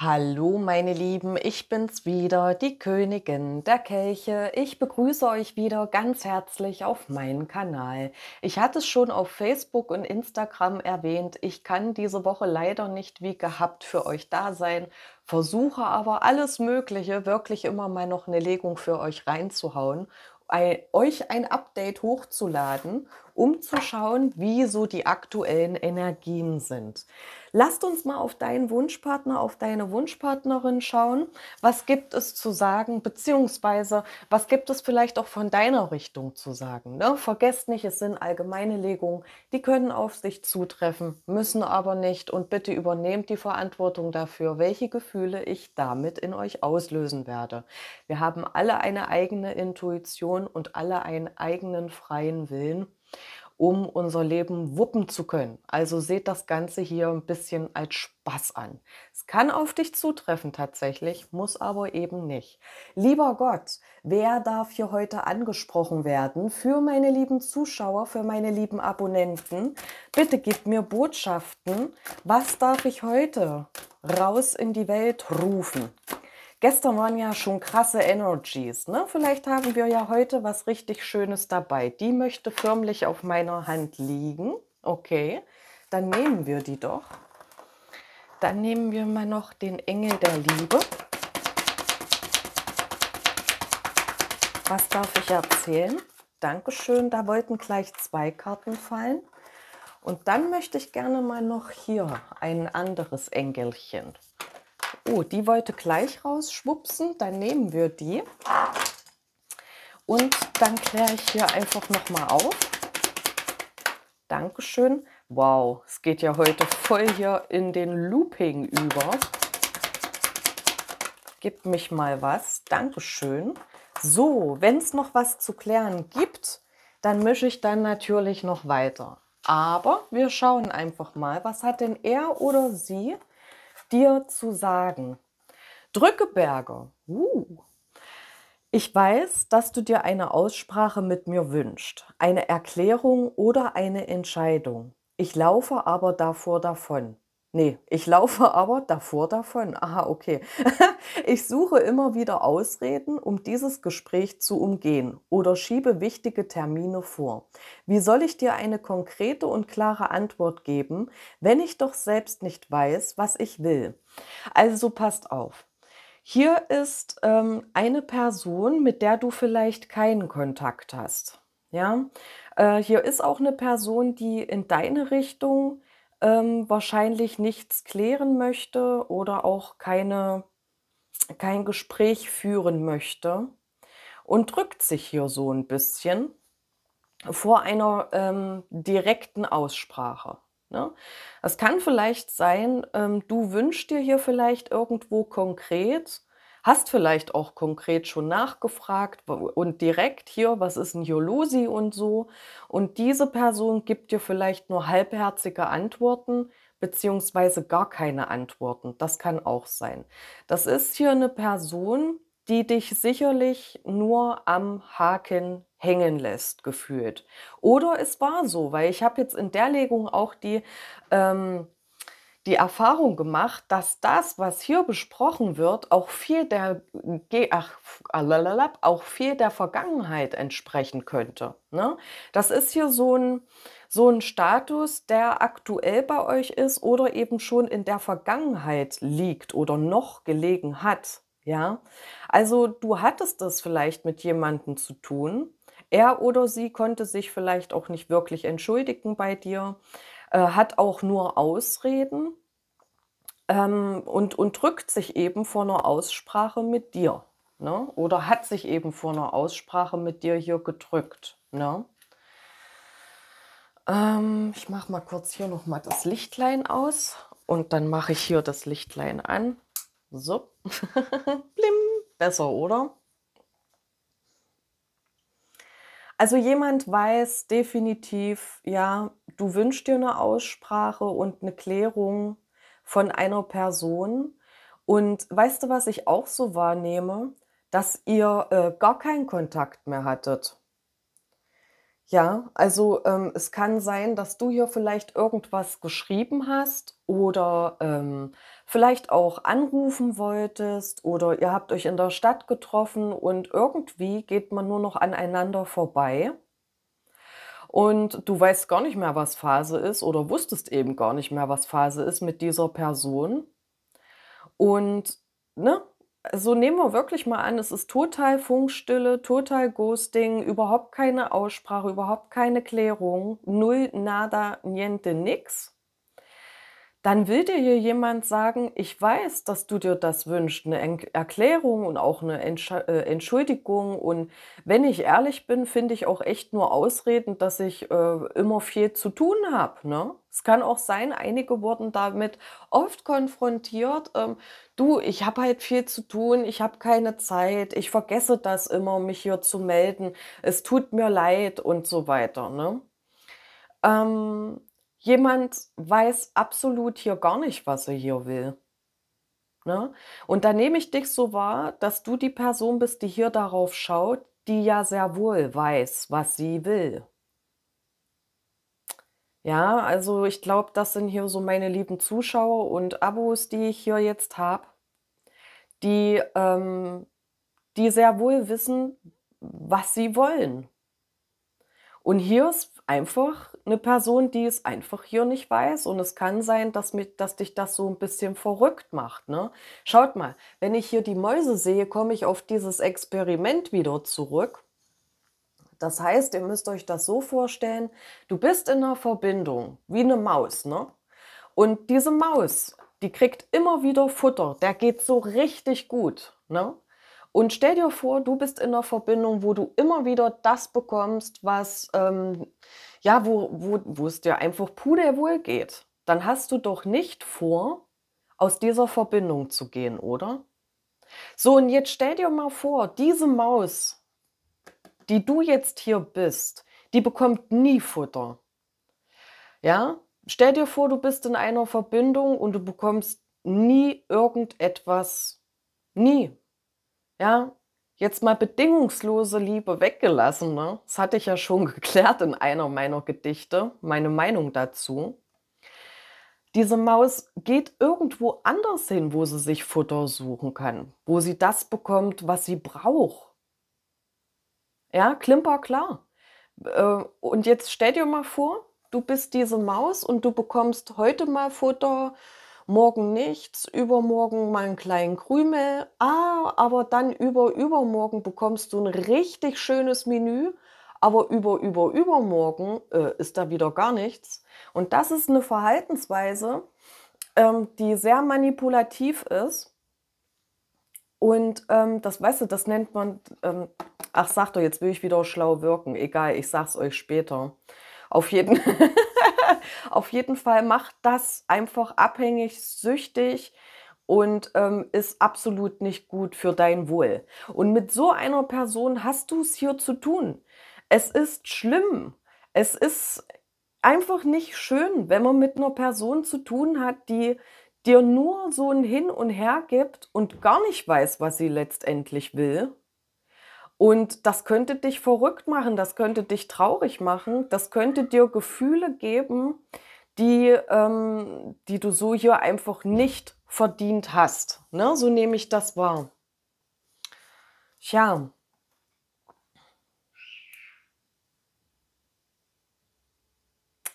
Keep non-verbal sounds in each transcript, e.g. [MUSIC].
Hallo meine Lieben, ich bin's wieder, die Königin der Kelche. Ich begrüße euch wieder ganz herzlich auf meinen Kanal. Ich hatte es schon auf Facebook und Instagram erwähnt, ich kann diese Woche leider nicht wie gehabt für euch da sein, versuche aber alles Mögliche, wirklich immer mal noch eine Legung für euch reinzuhauen euch ein Update hochzuladen, um zu schauen, wie so die aktuellen Energien sind. Lasst uns mal auf deinen Wunschpartner, auf deine Wunschpartnerin schauen. Was gibt es zu sagen, beziehungsweise was gibt es vielleicht auch von deiner Richtung zu sagen? Ne? Vergesst nicht, es sind allgemeine Legungen, die können auf sich zutreffen, müssen aber nicht. Und bitte übernehmt die Verantwortung dafür, welche Gefühle ich damit in euch auslösen werde. Wir haben alle eine eigene Intuition und alle einen eigenen freien Willen um unser Leben wuppen zu können. Also seht das Ganze hier ein bisschen als Spaß an. Es kann auf dich zutreffen tatsächlich, muss aber eben nicht. Lieber Gott, wer darf hier heute angesprochen werden? Für meine lieben Zuschauer, für meine lieben Abonnenten, bitte gib mir Botschaften. Was darf ich heute raus in die Welt rufen? Gestern waren ja schon krasse Energies. Ne? Vielleicht haben wir ja heute was richtig Schönes dabei. Die möchte förmlich auf meiner Hand liegen. Okay, dann nehmen wir die doch. Dann nehmen wir mal noch den Engel der Liebe. Was darf ich erzählen? Dankeschön, da wollten gleich zwei Karten fallen. Und dann möchte ich gerne mal noch hier ein anderes Engelchen. Oh, die wollte gleich rausschwupsen. Dann nehmen wir die. Und dann kläre ich hier einfach nochmal auf. Dankeschön. Wow, es geht ja heute voll hier in den Looping über. Gib mich mal was. Dankeschön. So, wenn es noch was zu klären gibt, dann mische ich dann natürlich noch weiter. Aber wir schauen einfach mal, was hat denn er oder sie dir zu sagen. Drückeberger, uh, ich weiß, dass du dir eine Aussprache mit mir wünschst, eine Erklärung oder eine Entscheidung. Ich laufe aber davor davon. Nee, ich laufe [LAUGHS] aber davor davon. Aha, okay. [LAUGHS] ich suche immer wieder Ausreden, um dieses Gespräch zu umgehen oder schiebe wichtige Termine vor. Wie soll ich dir eine konkrete und klare Antwort geben, wenn ich doch selbst nicht weiß, was ich will? Also passt auf. Hier ist ähm, eine Person, mit der du vielleicht keinen Kontakt hast. Ja, äh, hier ist auch eine Person, die in deine Richtung ähm, wahrscheinlich nichts klären möchte oder auch keine, kein Gespräch führen möchte und drückt sich hier so ein bisschen vor einer ähm, direkten Aussprache. Ne? Es kann vielleicht sein, ähm, du wünschst dir hier vielleicht irgendwo konkret hast vielleicht auch konkret schon nachgefragt und direkt hier, was ist ein Jolosi und so. Und diese Person gibt dir vielleicht nur halbherzige Antworten beziehungsweise gar keine Antworten. Das kann auch sein. Das ist hier eine Person, die dich sicherlich nur am Haken hängen lässt, gefühlt. Oder es war so, weil ich habe jetzt in der Legung auch die ähm, die Erfahrung gemacht, dass das, was hier besprochen wird, auch viel der, auch viel der Vergangenheit entsprechen könnte. Ne? Das ist hier so ein, so ein Status, der aktuell bei euch ist oder eben schon in der Vergangenheit liegt oder noch gelegen hat. Ja, also du hattest das vielleicht mit jemandem zu tun. Er oder sie konnte sich vielleicht auch nicht wirklich entschuldigen bei dir äh, hat auch nur Ausreden ähm, und, und drückt sich eben vor einer Aussprache mit dir. Ne? Oder hat sich eben vor einer Aussprache mit dir hier gedrückt. Ne? Ähm, ich mache mal kurz hier nochmal das Lichtlein aus und dann mache ich hier das Lichtlein an. So, [LAUGHS] blim, besser, oder? Also jemand weiß definitiv, ja, du wünschst dir eine Aussprache und eine Klärung von einer Person. Und weißt du, was ich auch so wahrnehme? Dass ihr äh, gar keinen Kontakt mehr hattet. Ja, also ähm, es kann sein, dass du hier vielleicht irgendwas geschrieben hast oder ähm, vielleicht auch anrufen wolltest oder ihr habt euch in der Stadt getroffen und irgendwie geht man nur noch aneinander vorbei und du weißt gar nicht mehr, was Phase ist oder wusstest eben gar nicht mehr, was Phase ist mit dieser Person. Und ne, so nehmen wir wirklich mal an, es ist total Funkstille, total Ghosting, überhaupt keine Aussprache, überhaupt keine Klärung, null, nada, niente, nix dann will dir hier jemand sagen, ich weiß, dass du dir das wünschst, eine Erklärung und auch eine äh, Entschuldigung. Und wenn ich ehrlich bin, finde ich auch echt nur Ausreden, dass ich äh, immer viel zu tun habe. Ne? Es kann auch sein, einige wurden damit oft konfrontiert. Ähm, du, ich habe halt viel zu tun, ich habe keine Zeit, ich vergesse das immer, mich hier zu melden, es tut mir leid und so weiter. Ne? Ähm, jemand weiß absolut hier gar nicht, was er hier will. Ne? Und da nehme ich dich so wahr, dass du die Person bist, die hier darauf schaut, die ja sehr wohl weiß, was sie will. Ja, also ich glaube, das sind hier so meine lieben Zuschauer und Abos, die ich hier jetzt habe, die, ähm, die sehr wohl wissen, was sie wollen. Und hier ist einfach eine Person, die es einfach hier nicht weiß. Und es kann sein, dass, mich, dass dich das so ein bisschen verrückt macht. Ne? Schaut mal, wenn ich hier die Mäuse sehe, komme ich auf dieses Experiment wieder zurück. Das heißt, ihr müsst euch das so vorstellen, du bist in einer Verbindung, wie eine Maus. Ne? Und diese Maus, die kriegt immer wieder Futter, der geht so richtig gut. Ne? Und stell dir vor, du bist in einer Verbindung, wo du immer wieder das bekommst, was, ähm, ja, wo, wo, wo es dir einfach pudelwohl geht. Dann hast du doch nicht vor, aus dieser Verbindung zu gehen, oder? So, und jetzt stell dir mal vor, diese Maus, die du jetzt hier bist, die bekommt nie Futter. Ja, stell dir vor, du bist in einer Verbindung und du bekommst nie irgendetwas, nie ja, jetzt mal bedingungslose Liebe weggelassen. Ne? Das hatte ich ja schon [LAUGHS] geklärt in einer meiner Gedichte, meine Meinung dazu. Diese Maus geht irgendwo anders hin, wo sie sich Futter suchen kann, wo sie das bekommt, was sie braucht. Ja, klimper klar. Äh, und jetzt stell dir mal vor, du bist diese Maus und du bekommst heute mal Futter, morgen nichts, übermorgen mal einen kleinen Krümel, ah, aber dann über übermorgen bekommst du ein richtig schönes Menü, aber über über übermorgen äh, ist da wieder gar nichts. Und das ist eine Verhaltensweise, ähm, die sehr manipulativ ist. Und ähm, das, weißt du, das nennt man, ähm, ach sag doch, jetzt will ich wieder schlau wirken, egal, ich sag's euch später. Auf jeden, [LAUGHS] auf jeden Fall macht das einfach abhängig, süchtig und ähm, ist absolut nicht gut für dein Wohl. Und mit so einer Person hast du es hier zu tun. Es ist schlimm. Es ist einfach nicht schön, wenn man mit einer Person zu tun hat, die dir nur so ein Hin und Her gibt und gar nicht weiß, was sie letztendlich will. Und das könnte dich verrückt machen, das könnte dich traurig machen, das könnte dir Gefühle geben, die, ähm, die du so hier einfach nicht verdient hast. Ne? So nehme ich das wahr. Tja.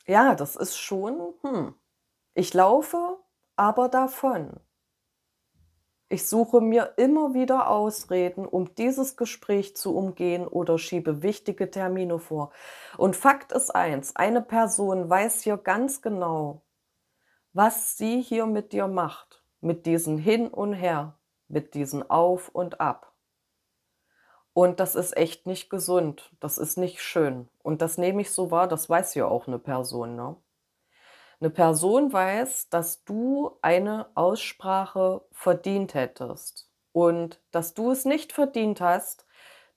Ja, das ist schon, hm. ich laufe aber davon. Ich suche mir immer wieder Ausreden, um dieses Gespräch zu umgehen oder schiebe wichtige Termine vor. Und Fakt ist eins, eine Person weiß hier ganz genau, was sie hier mit dir macht, mit diesen Hin und Her, mit diesen Auf und Ab. Und das ist echt nicht gesund, das ist nicht schön. Und das nehme ich so wahr, das weiß ja auch eine Person. Ne? eine Person weiß, dass du eine Aussprache verdient hättest und dass du es nicht verdient hast,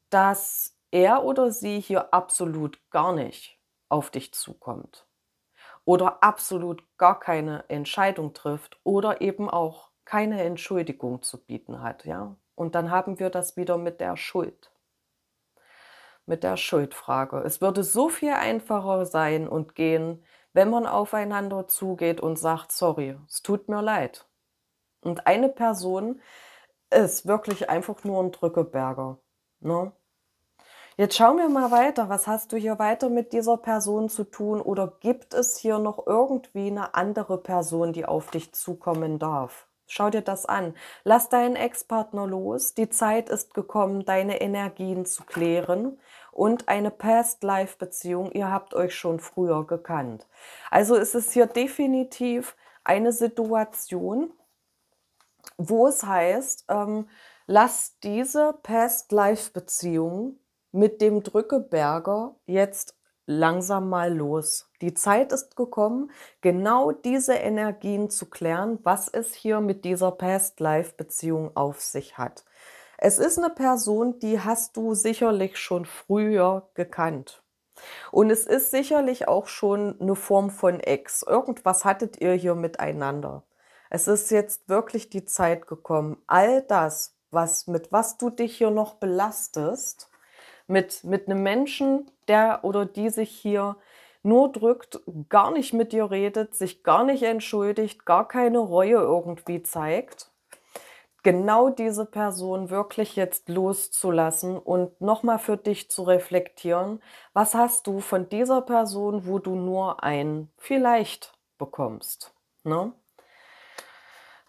dass er oder sie hier absolut gar nicht auf dich zukommt oder absolut gar keine Entscheidung trifft oder eben auch keine Entschuldigung zu bieten hat, ja? Und dann haben wir das wieder mit der Schuld. Mit der Schuldfrage. Es würde so viel einfacher sein und gehen, wenn man aufeinander zugeht und sagt, sorry, es tut mir leid. Und eine Person ist wirklich einfach nur ein Drückeberger. Ne? Jetzt schauen wir mal weiter. Was hast du hier weiter mit dieser Person zu tun? Oder gibt es hier noch irgendwie eine andere Person, die auf dich zukommen darf? Schau dir das an. Lass deinen Ex-Partner los. Die Zeit ist gekommen, deine Energien zu klären und eine Past-Life-Beziehung. Ihr habt euch schon früher gekannt. Also ist es hier definitiv eine Situation, wo es heißt, ähm, lasst diese Past-Life-Beziehung mit dem Drückeberger jetzt langsam mal los. Die Zeit ist gekommen, genau diese Energien zu klären, was es hier mit dieser Past-Life-Beziehung auf sich hat. Es ist eine Person, die hast du sicherlich schon früher gekannt. Und es ist sicherlich auch schon eine Form von Ex. Irgendwas hattet ihr hier miteinander. Es ist jetzt wirklich die Zeit gekommen, all das, was, mit was du dich hier noch belastest, mit, mit einem Menschen, der oder die sich hier nur drückt, gar nicht mit dir redet, sich gar nicht entschuldigt, gar keine Reue irgendwie zeigt, genau diese Person wirklich jetzt loszulassen und nochmal für dich zu reflektieren, was hast du von dieser Person, wo du nur ein vielleicht bekommst. Ne?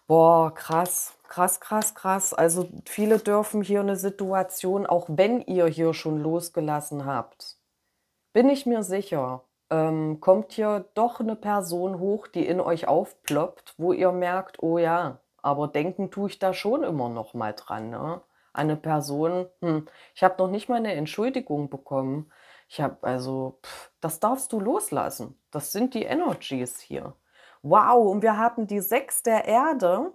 Boah, krass, krass, krass, krass. Also viele dürfen hier eine Situation, auch wenn ihr hier schon losgelassen habt, bin ich mir sicher, ähm, kommt hier doch eine Person hoch, die in euch aufploppt, wo ihr merkt, oh ja, aber denken tue ich da schon immer noch mal dran. Ne? Eine Person, hm, ich habe noch nicht mal eine Entschuldigung bekommen. Ich habe also, pff, das darfst du loslassen. Das sind die Energies hier. Wow, und wir haben die Sechs der Erde,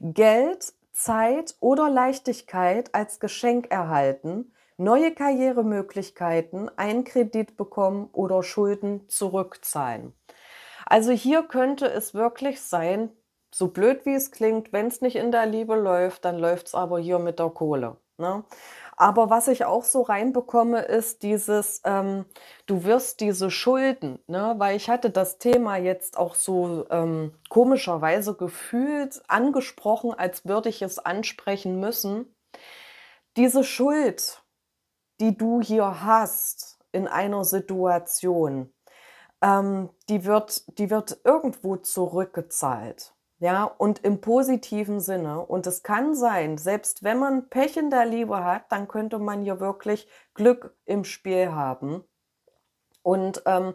Geld, Zeit oder Leichtigkeit als Geschenk erhalten, neue Karrieremöglichkeiten, einen Kredit bekommen oder Schulden zurückzahlen. Also hier könnte es wirklich sein, so blöd wie es klingt, wenn es nicht in der Liebe läuft, dann läuft es aber hier mit der Kohle. Ne? Aber was ich auch so reinbekomme, ist dieses, ähm, du wirst diese Schulden, ne? weil ich hatte das Thema jetzt auch so ähm, komischerweise gefühlt angesprochen, als würde ich es ansprechen müssen. Diese Schuld, die du hier hast in einer Situation, ähm, die, wird, die wird irgendwo zurückgezahlt. Ja, und im positiven Sinne. Und es kann sein, selbst wenn man Pech in der Liebe hat, dann könnte man ja wirklich Glück im Spiel haben. Und ähm,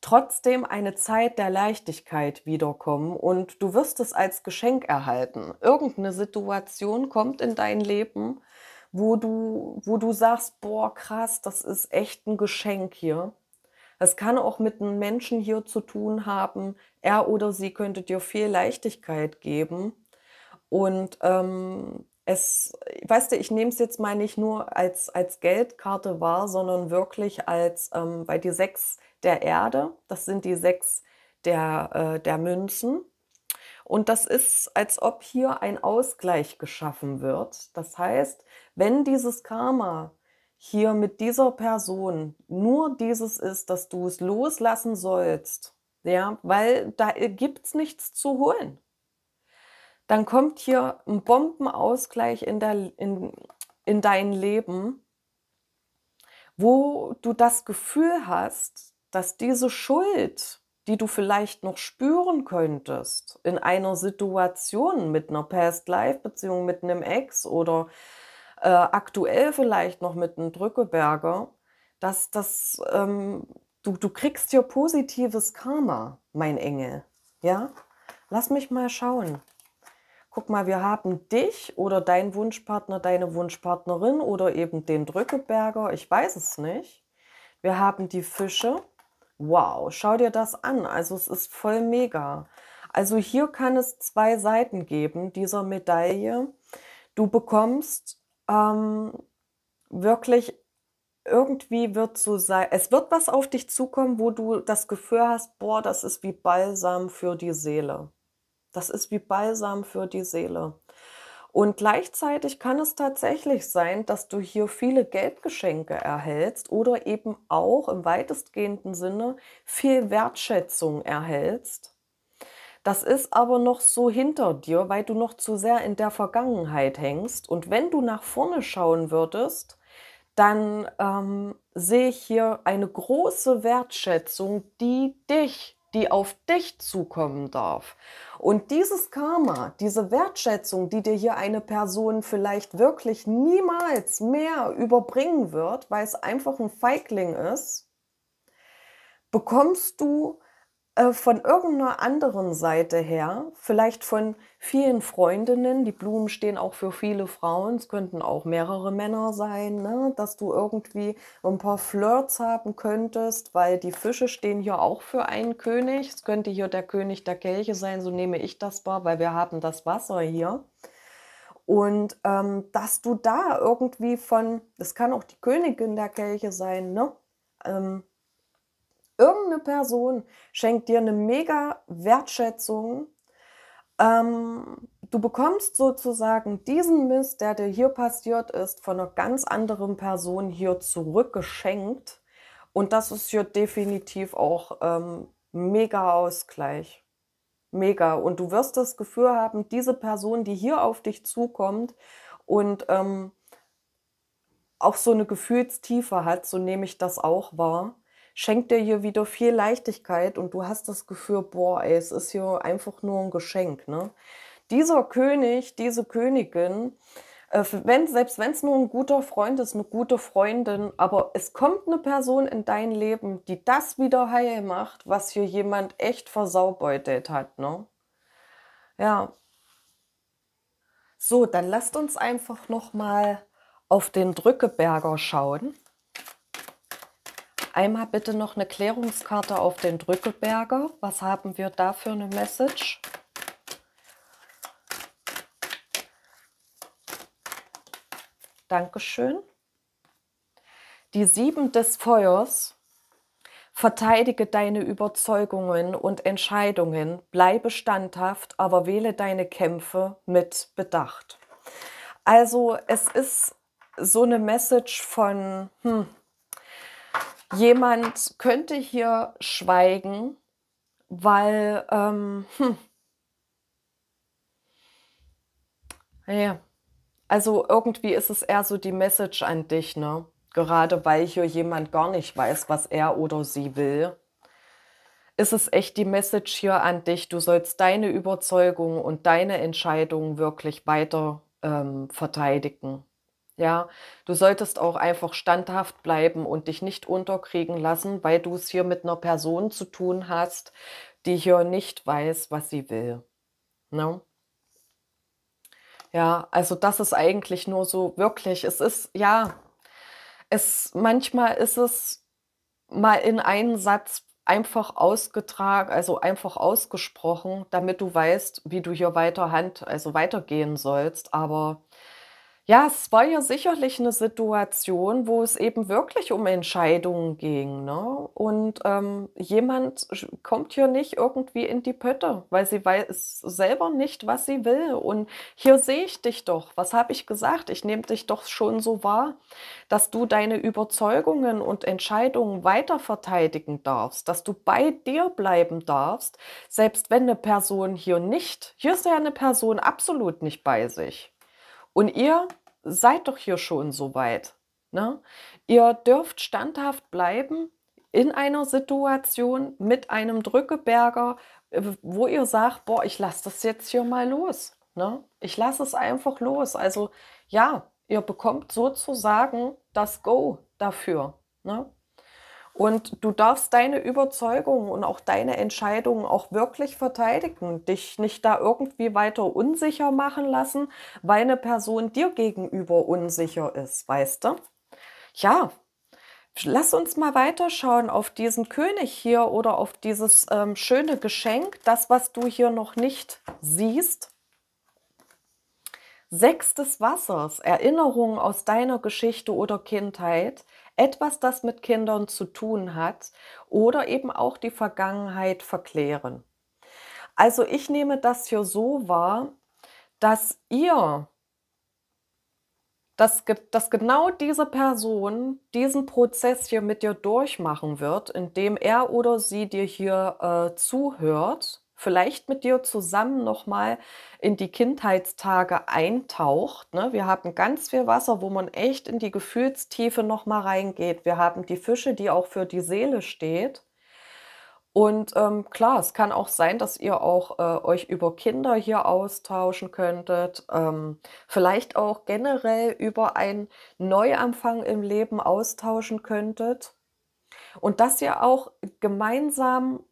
trotzdem eine Zeit der Leichtigkeit wiederkommen und du wirst es als Geschenk erhalten. Irgendeine Situation kommt in dein Leben, wo du, wo du sagst, boah, krass, das ist echt ein Geschenk hier. Es kann auch mit einem Menschen hier zu tun haben. Er oder sie könnte dir viel Leichtigkeit geben. Und ähm, es, weißt du, ich nehme es jetzt mal nicht nur als, als Geldkarte wahr, sondern wirklich als, ähm, weil die sechs der Erde, das sind die sechs der, äh, der Münzen. Und das ist, als ob hier ein Ausgleich geschaffen wird. Das heißt, wenn dieses Karma hier mit dieser Person nur dieses ist, dass du es loslassen sollst, ja, weil da gibt es nichts zu holen. Dann kommt hier ein Bombenausgleich in, der, in, in dein Leben, wo du das Gefühl hast, dass diese Schuld, die du vielleicht noch spüren könntest in einer Situation mit einer Past-Life-Beziehung, mit einem Ex oder äh, aktuell vielleicht noch mit einem Drückeberger, dass das, ähm, du, du kriegst hier positives Karma, mein Engel. Ja? Lass mich mal schauen. Guck mal, wir haben dich oder dein Wunschpartner, deine Wunschpartnerin oder eben den Drückeberger, ich weiß es nicht. Wir haben die Fische. Wow, schau dir das an. Also es ist voll mega. Also hier kann es zwei Seiten geben dieser Medaille. Du bekommst ähm, wirklich irgendwie wird so sein, es wird was auf dich zukommen, wo du das Gefühl hast, boah, das ist wie Balsam für die Seele. Das ist wie Balsam für die Seele. Und gleichzeitig kann es tatsächlich sein, dass du hier viele Geldgeschenke erhältst oder eben auch im weitestgehenden Sinne viel Wertschätzung erhältst das ist aber noch so hinter dir, weil du noch zu sehr in der Vergangenheit hängst. Und wenn du nach vorne schauen würdest, dann ähm, sehe ich hier eine große Wertschätzung, die dich, die auf dich zukommen darf. Und dieses Karma, diese Wertschätzung, die dir hier eine Person vielleicht wirklich niemals mehr überbringen wird, weil es einfach ein Feigling ist, bekommst du äh, von irgendeiner anderen Seite her, vielleicht von vielen Freundinnen, die Blumen stehen auch für viele Frauen, es könnten auch mehrere Männer sein, ne? dass du irgendwie ein paar Flirts haben könntest, weil die Fische stehen hier auch für einen König. Es könnte hier der König der Kelche sein, so nehme ich das wahr, weil wir haben das Wasser hier. Und ähm, dass du da irgendwie von, das kann auch die Königin der Kelche sein, ne? Ähm, irgendeine Person schenkt dir eine mega Wertschätzung. Ähm, du bekommst sozusagen diesen Mist, der dir hier passiert ist, von einer ganz anderen Person hier zurückgeschenkt. Und das ist hier definitiv auch ähm, mega Ausgleich. Mega. Und du wirst das Gefühl haben, diese Person, die hier auf dich zukommt und ähm, auch so eine Gefühlstiefe hat, so nehme ich das auch wahr, schenkt dir hier wieder viel Leichtigkeit und du hast das Gefühl, boah, ey, es ist hier einfach nur ein Geschenk. Ne? Dieser König, diese Königin, äh, wenn, selbst wenn es nur ein guter Freund ist, eine gute Freundin, aber es kommt eine Person in dein Leben, die das wieder heil macht, was hier jemand echt versaubeutelt hat. Ne? Ja. So, dann lasst uns einfach noch mal auf den Drückeberger schauen. Einmal bitte noch eine Klärungskarte auf den Drückeberger. Was haben wir da für eine Message? Dankeschön. Die Sieben des Feuers. Verteidige deine Überzeugungen und Entscheidungen, bleibe standhaft, aber wähle deine Kämpfe mit Bedacht. Also es ist so eine Message von, hm, jemand könnte hier schweigen, weil, ähm, hm, ja, also irgendwie ist es eher so die Message an dich, ne? Gerade weil hier jemand gar nicht weiß, was er oder sie will, ist es echt die Message hier an dich, du sollst deine Überzeugung und deine Entscheidung wirklich weiter ähm, verteidigen. Ja, du solltest auch einfach standhaft bleiben und dich nicht unterkriegen lassen, weil du es hier mit einer Person zu tun hast, die hier nicht weiß, was sie will. Ne? Ja, also das ist eigentlich nur so wirklich. Es ist, ja, es manchmal ist es mal in einen Satz einfach ausgetragen, also einfach ausgesprochen, damit du weißt, wie du hier weiter hand, also weitergehen sollst. Aber ja, es war ja sicherlich eine Situation, wo es eben wirklich um Entscheidungen ging. Ne? Und ähm, jemand kommt hier nicht irgendwie in die Pötte, weil sie weiß selber nicht, was sie will. Und hier sehe ich dich doch. Was habe ich gesagt? Ich nehme dich doch schon so wahr, dass du deine Überzeugungen und Entscheidungen weiter verteidigen darfst, dass du bei dir bleiben darfst, selbst wenn eine Person hier nicht, hier ist ja eine Person absolut nicht bei sich. Und ihr seid doch hier schon so weit. Ne? Ihr dürft standhaft bleiben in einer Situation mit einem Drückeberger, äh, wo ihr sagt, boah, ich lasse das jetzt hier mal los. Ne? Ich lasse es einfach los. Also ja, ihr bekommt sozusagen das Go dafür. Ne? Und du darfst deine Überzeugungen und auch deine Entscheidungen auch wirklich verteidigen, dich nicht da irgendwie weiter unsicher machen lassen, weil eine Person dir gegenüber unsicher ist, weißt du? Ja, Lass uns mal weiterschauen auf diesen König hier oder auf dieses ähm, schöne Geschenk, das, was du hier noch nicht siehst. Sechs des Wassers, Erinnerungen aus deiner Geschichte oder Kindheit, etwas, das mit Kindern zu tun hat oder eben auch die Vergangenheit verklären. Also ich nehme das hier so wahr, dass ihr, dass, dass genau diese Person diesen Prozess hier mit dir durchmachen wird, indem er oder sie dir hier äh, zuhört vielleicht mit dir zusammen nochmal in die Kindheitstage eintaucht. Ne? Wir haben ganz viel Wasser, wo man echt in die Gefühlstiefe nochmal reingeht. Wir haben die Fische, die auch für die Seele steht. Und ähm, klar, es kann auch sein, dass ihr auch äh, euch über Kinder hier austauschen könntet, ähm, vielleicht auch generell über einen Neuanfang im Leben austauschen könntet. Und dass ihr auch gemeinsam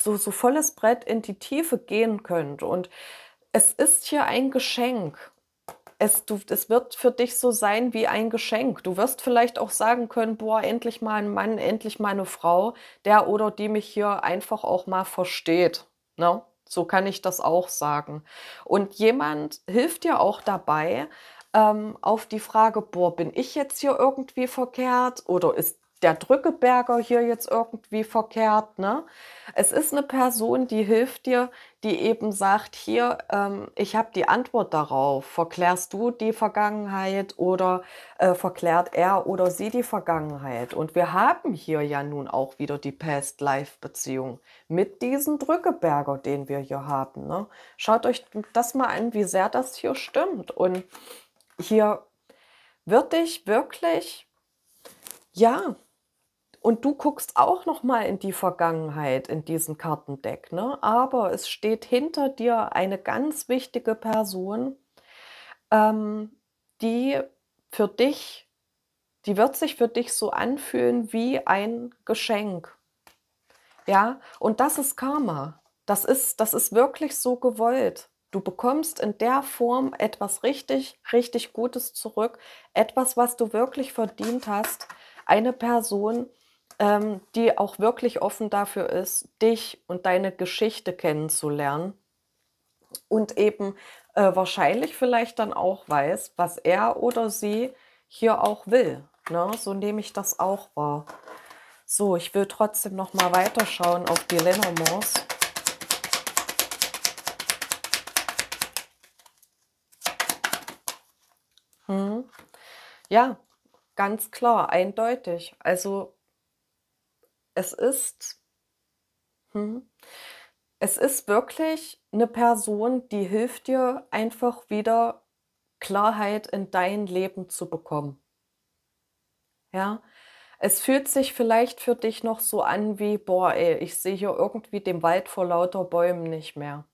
so, so volles Brett in die Tiefe gehen könnt. Und es ist hier ein Geschenk. Es, du, es wird für dich so sein wie ein Geschenk. Du wirst vielleicht auch sagen können, boah, endlich mal ein Mann, endlich mal eine Frau, der oder die mich hier einfach auch mal versteht. Ne? So kann ich das auch sagen. Und jemand hilft dir auch dabei, ähm, auf die Frage, boah, bin ich jetzt hier irgendwie verkehrt oder ist der Drückeberger hier jetzt irgendwie verkehrt. Ne? Es ist eine Person, die hilft dir, die eben sagt, hier, ähm, ich habe die Antwort darauf. Verklärst du die Vergangenheit oder äh, verklärt er oder sie die Vergangenheit? Und wir haben hier ja nun auch wieder die Past-Life-Beziehung mit diesem Drückeberger, den wir hier haben. Ne? Schaut euch das mal an, wie sehr das hier stimmt. Und hier wird dich wirklich ja, und du guckst auch noch mal in die Vergangenheit in diesem Kartendeck, ne? Aber es steht hinter dir eine ganz wichtige Person, ähm, die für dich, die wird sich für dich so anfühlen wie ein Geschenk. Ja, und das ist Karma. Das ist, das ist wirklich so gewollt. Du bekommst in der Form etwas richtig, richtig Gutes zurück, etwas, was du wirklich verdient hast. Eine Person, ähm, die auch wirklich offen dafür ist, dich und deine Geschichte kennenzulernen und eben äh, wahrscheinlich vielleicht dann auch weiß, was er oder sie hier auch will. Ne? So nehme ich das auch wahr. So, ich will trotzdem noch mal weiterschauen auf die Lenormands. Hm. Ja, ganz klar, eindeutig. Also es ist, hm, es ist wirklich eine Person, die hilft dir einfach wieder Klarheit in dein Leben zu bekommen. Ja, es fühlt sich vielleicht für dich noch so an wie, boah, ey, ich sehe hier irgendwie den Wald vor lauter Bäumen nicht mehr.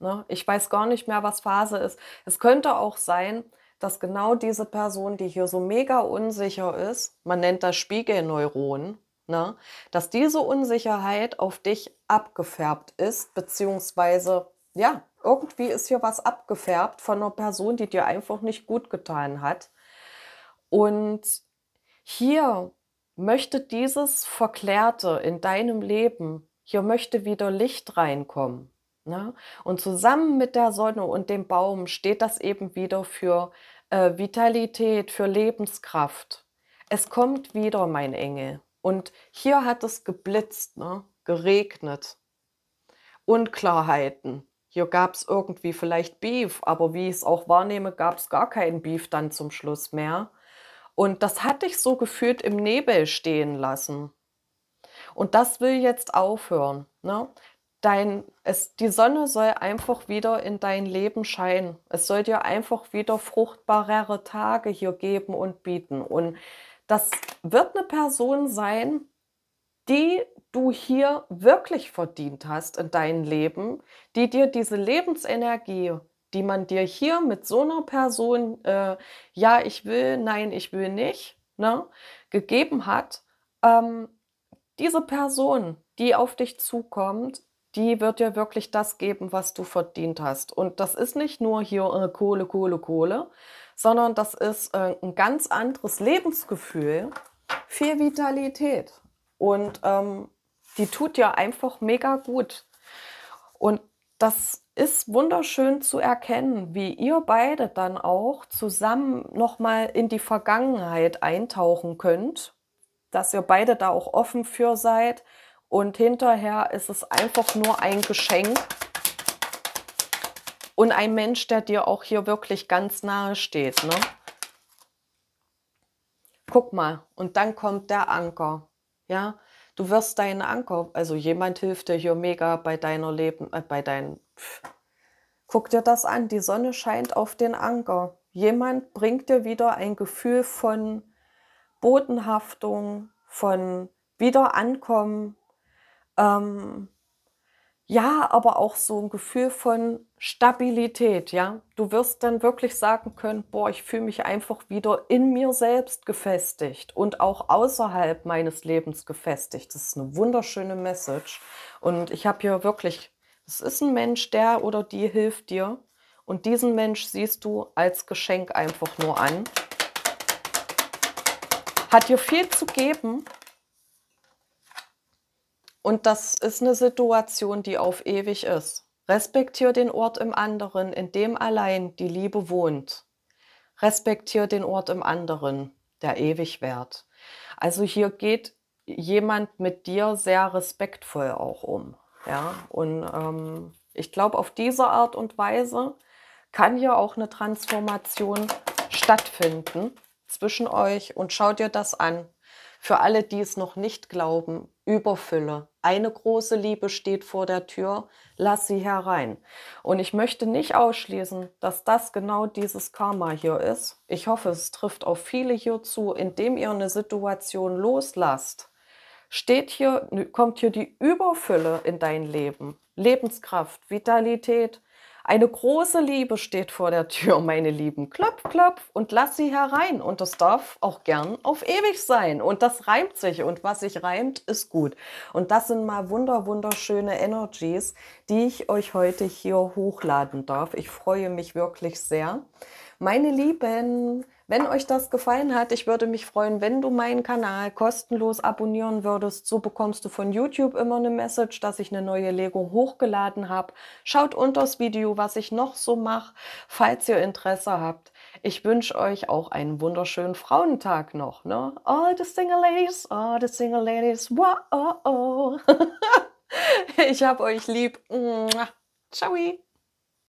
Ne? Ich weiß gar nicht mehr, was Phase ist. Es könnte auch sein, dass genau diese Person, die hier so mega unsicher ist, man nennt das Spiegelneuron, Ne? Dass diese Unsicherheit auf dich abgefärbt ist, beziehungsweise, ja, irgendwie ist hier was abgefärbt von einer Person, die dir einfach nicht gut getan hat. Und hier möchte dieses Verklärte in deinem Leben, hier möchte wieder Licht reinkommen. Ne? Und zusammen mit der Sonne und dem Baum steht das eben wieder für äh, Vitalität, für Lebenskraft. Es kommt wieder, mein Engel. Und hier hat es geblitzt, ne? geregnet. Unklarheiten. Hier gab es irgendwie vielleicht Beef, aber wie ich es auch wahrnehme, gab es gar keinen Beef dann zum Schluss mehr. Und das hat dich so gefühlt im Nebel stehen lassen. Und das will jetzt aufhören. Ne? Dein, es, die Sonne soll einfach wieder in dein Leben scheinen. Es soll dir einfach wieder fruchtbarere Tage hier geben und bieten. Und das wird eine Person sein, die du hier wirklich verdient hast in deinem Leben, die dir diese Lebensenergie, die man dir hier mit so einer Person, äh, ja, ich will, nein, ich will nicht, ne, gegeben hat, ähm, diese Person, die auf dich zukommt, die wird dir wirklich das geben, was du verdient hast. Und das ist nicht nur hier äh, Kohle, Kohle, Kohle, sondern das ist äh, ein ganz anderes Lebensgefühl, viel Vitalität. Und ähm, die tut ja einfach mega gut. Und das ist wunderschön zu erkennen, wie ihr beide dann auch zusammen nochmal in die Vergangenheit eintauchen könnt, dass ihr beide da auch offen für seid. Und hinterher ist es einfach nur ein Geschenk, und ein Mensch, der dir auch hier wirklich ganz nahe steht. Ne? Guck mal, und dann kommt der Anker. Ja, du wirst deinen Anker, also jemand hilft dir hier mega bei deiner Leben, äh, bei deinen. Guck dir das an, die Sonne scheint auf den Anker. Jemand bringt dir wieder ein Gefühl von Bodenhaftung, von Wiederankommen. Ähm, ja, aber auch so ein Gefühl von, Stabilität, ja. Du wirst dann wirklich sagen können, boah, ich fühle mich einfach wieder in mir selbst gefestigt und auch außerhalb meines Lebens gefestigt. Das ist eine wunderschöne Message. Und ich habe hier wirklich, es ist ein Mensch, der oder die hilft dir. Und diesen Mensch siehst du als Geschenk einfach nur an. Hat dir viel zu geben. Und das ist eine Situation, die auf ewig ist. Respektier den Ort im anderen, in dem allein die Liebe wohnt. Respektier den Ort im anderen, der ewig währt. Also hier geht jemand mit dir sehr respektvoll auch um. Ja? Und ähm, ich glaube, auf diese Art und Weise kann hier auch eine Transformation stattfinden zwischen euch und schaut ihr das an. Für alle, die es noch nicht glauben, Überfülle. Eine große Liebe steht vor der Tür, lass sie herein. Und ich möchte nicht ausschließen, dass das genau dieses Karma hier ist. Ich hoffe, es trifft auf viele hier zu, indem ihr eine Situation loslasst. Steht hier, kommt hier die Überfülle in dein Leben. Lebenskraft, Vitalität, eine große Liebe steht vor der Tür, [LAUGHS] meine Lieben. Klopf, klopf und lass sie herein. Und das darf auch gern auf ewig sein. Und das reimt sich. Und was sich reimt, ist gut. Und das sind mal wunder, wunderschöne Energies, die ich euch heute hier hochladen darf. Ich freue mich wirklich sehr. Meine Lieben, wenn euch das gefallen hat, ich würde mich freuen, wenn du meinen Kanal kostenlos abonnieren würdest. So bekommst du von YouTube immer eine Message, dass ich eine neue Legung hochgeladen habe. Schaut unter das Video, was ich noch so mache, falls ihr Interesse habt. Ich wünsche euch auch einen wunderschönen Frauentag noch. Ne? All oh, the single ladies, all oh, the single ladies, wow. -oh -oh. [LAUGHS] ich habe euch lieb. Ciao.